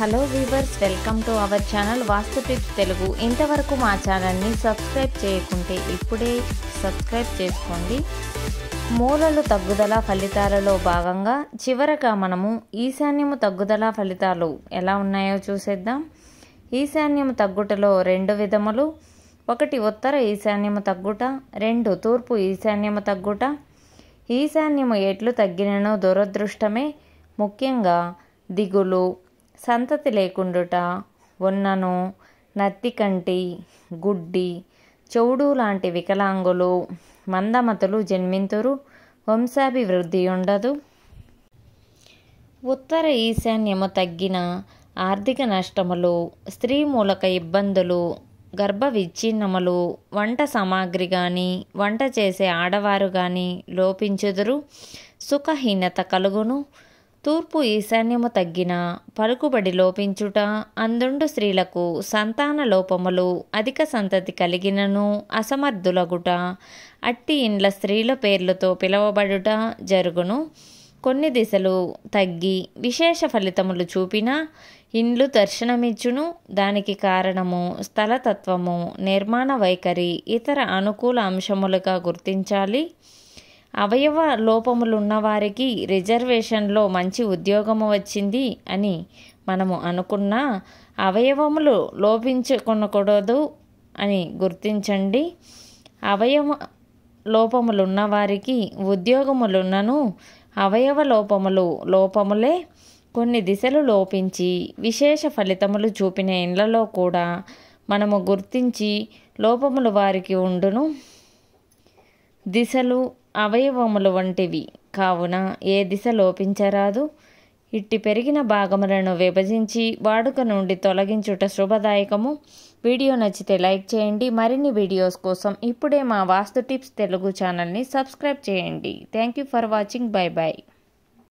hello viewers welcome to our channel Vastu tips Telugu ఇంతవరకు మా ఛానల్ని సబ్స్క్రైబ్ చేయకుంటే ఇప్పుడే సబ్స్క్రైబ్ చేసుకోండి మూలలు తగ్గుదల ఫలితాలలో భాగంగా చివరగా మనము ఈశాన్యము తగ్గుదల ఫలితాలు ఎలా ఉన్నాయో చూసేద్దాం ఈశాన్యము తగ్గుటలో రెండు విధములు ఒకటి ఉత్తర ఈశాన్యము తగ్గుట రెండు తూర్పు ఈశాన్యము తగ్గుట ఈశాన్యము ఎట్లు తగ్గిననో దురదృష్టమే ముఖ్యంగా దిగులు సంతతి లేకుండుట ఉన్నను నత్తి కంటి గుడ్డి చౌడు లాంటి వికలాంగులు మందమతులు జన్మింతురు వంశాభివృద్ధి ఉండదు ఉత్తర ఈశాన్యము తగ్గిన ఆర్థిక నష్టములు స్త్రీ మూలక ఇబ్బందులు గర్భ విచ్ఛిన్నములు వంట సామాగ్రి కానీ వంట చేసే ఆడవారు కానీ లోపించుదురు సుఖహీనత కలుగును తూర్పు ఈశాన్యము తగ్గిన పలుకుబడి లోపించుట అందుండు స్త్రీలకు సంతాన లోపములు అధిక సంతతి కలిగినను అసమర్థులగుట అట్టి ఇండ్ల స్త్రీల పేర్లతో పిలవబడుట జరుగును కొన్ని దిశలు తగ్గి విశేష ఫలితములు చూపిన ఇండ్లు దర్శనమిచ్చును దానికి కారణము స్థలతత్వము నిర్మాణ వైఖరి ఇతర అనుకూల అంశములుగా గుర్తించాలి అవయవ లోపములు ఉన్నవారికి రిజర్వేషన్లో మంచి ఉద్యోగము వచ్చింది అని మనము అనుకున్నా అవయవములు లోపించుకొనకూడదు అని గుర్తించండి అవయవ లోపములున్న వారికి ఉద్యోగములున్నను అవయవ లోపములు లోపములే కొన్ని దిశలు లోపించి విశేష ఫలితములు చూపిన ఇండ్లలో కూడా మనము గుర్తించి లోపములు వారికి ఉండును దిశలు అవయవములు వంటివి కావున ఏ దిశ లోపించరాదు ఇట్టి పెరిగిన భాగములను విభజించి వాడుక నుండి తొలగించుట శుభదాయకము వీడియో నచ్చితే లైక్ చేయండి మరిన్ని వీడియోస్ కోసం ఇప్పుడే మా వాస్తు టిప్స్ తెలుగు ఛానల్ని సబ్స్క్రైబ్ చేయండి thank you for watching bye bye